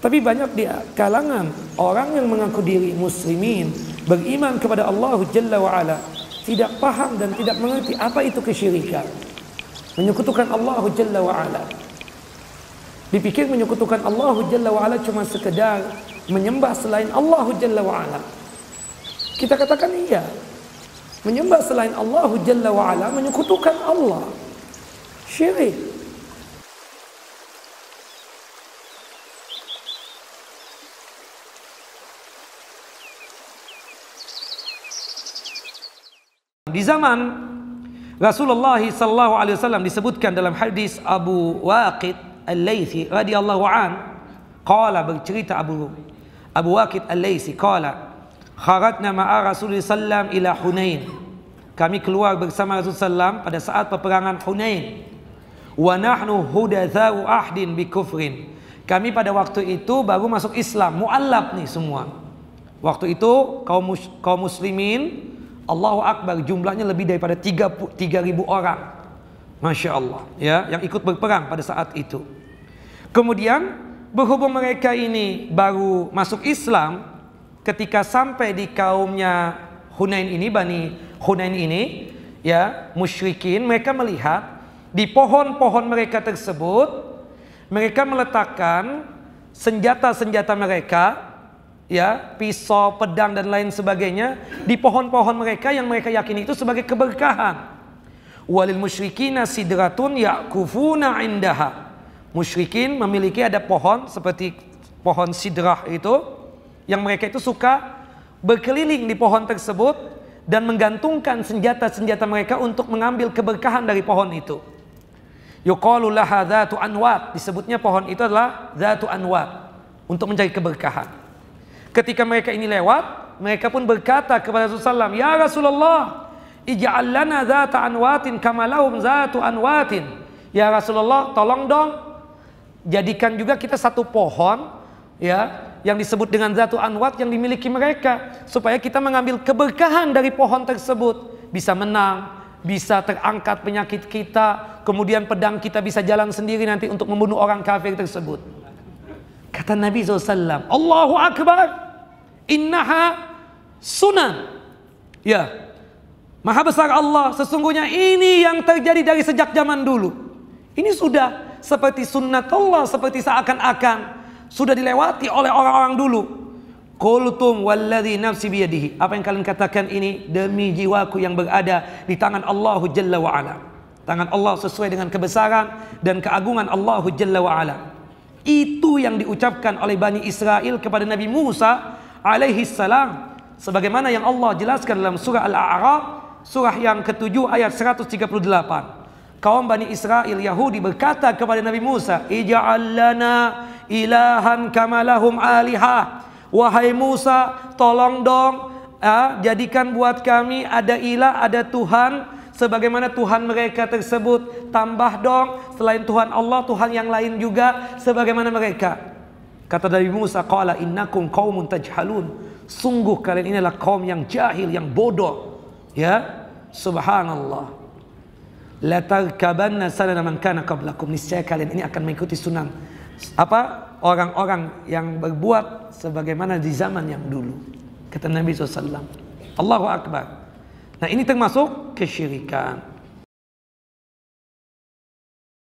Tapi banyak di kalangan orang yang mengaku diri muslimin, beriman kepada Allah Jalla wa ala, tidak paham dan tidak mengerti apa itu kesyirikan. Menyekutukan Allah Jalla wa ala. Dipikir menyekutukan Allah Jalla wa ala cuma sekedar menyembah selain Allah Jalla wa ala. Kita katakan iya. Menyembah selain Allah Jalla wa ala menyekutukan Allah. Syirik. Di zaman Rasulullah sallallahu alaihi wasallam disebutkan dalam hadis Abu Waqid Al-Laitsi radhiyallahu an qala bercerita Abu Abu Waqid Al-Laitsi qala kharatna ma'a Rasulullah sallam ila Hunain kami keluar bersama Rasulullah sallam pada saat peperangan Hunain wa nahnu hudatsau ahdin bi kufrin kami pada waktu itu baru masuk Islam muallaf nih semua waktu itu kaum kaum muslimin Allahu Akbar jumlahnya lebih daripada 3000 orang. Masya Allah ya yang ikut berperang pada saat itu. Kemudian berhubung mereka ini baru masuk Islam ketika sampai di kaumnya Hunain ini Bani Hunain ini ya musyrikin mereka melihat di pohon-pohon mereka tersebut mereka meletakkan senjata-senjata mereka ya, pisau, pedang dan lain sebagainya di pohon-pohon mereka yang mereka yakini itu sebagai keberkahan. Walil musyrikina sidratun yakufuna indaha. Musyrikin memiliki ada pohon seperti pohon sidrah itu yang mereka itu suka berkeliling di pohon tersebut dan menggantungkan senjata-senjata mereka untuk mengambil keberkahan dari pohon itu. Yuqalu laha dzatu anwat, disebutnya pohon itu adalah dzatu anwat untuk mencari keberkahan. Ketika mereka ini lewat, mereka pun berkata kepada Rasulullah, "Ya Rasulullah, ij'al lana anwatin kama zatu anwatin." Ya Rasulullah, tolong dong jadikan juga kita satu pohon ya yang disebut dengan zatu anwat yang dimiliki mereka supaya kita mengambil keberkahan dari pohon tersebut bisa menang bisa terangkat penyakit kita kemudian pedang kita bisa jalan sendiri nanti untuk membunuh orang kafir tersebut Kata Nabi SAW, Allahu Akbar, innaha sunan. Ya, maha besar Allah, sesungguhnya ini yang terjadi dari sejak zaman dulu. Ini sudah seperti sunnatullah, seperti seakan-akan. Sudah dilewati oleh orang-orang dulu. Kultum walladhi nafsi biyadihi. Apa yang kalian katakan ini demi jiwaku yang berada di tangan Allahu Jalla wa'ala. Tangan Allah sesuai dengan kebesaran dan keagungan Allahu Jalla wa'ala. Itu yang diucapkan oleh Bani Israel kepada Nabi Musa alaihi salam. Sebagaimana yang Allah jelaskan dalam surah Al-A'raf, surah yang ke-7 ayat 138. Kaum Bani Israel Yahudi berkata kepada Nabi Musa, "Ij'al lana ilahan kama lahum aliha." Wahai Musa, tolong dong ya, jadikan buat kami ada ilah, ada Tuhan sebagaimana Tuhan mereka tersebut tambah dong selain Tuhan Allah Tuhan yang lain juga sebagaimana mereka kata dari Musa qala innakum qaumun tajhalun sungguh kalian ini adalah kaum yang jahil yang bodoh ya subhanallah la tarkabanna sanana man kana qablakum niscaya kalian ini akan mengikuti sunan apa orang-orang yang berbuat sebagaimana di zaman yang dulu kata Nabi SAW Allahu Akbar Nah ini termasuk kesyirikan.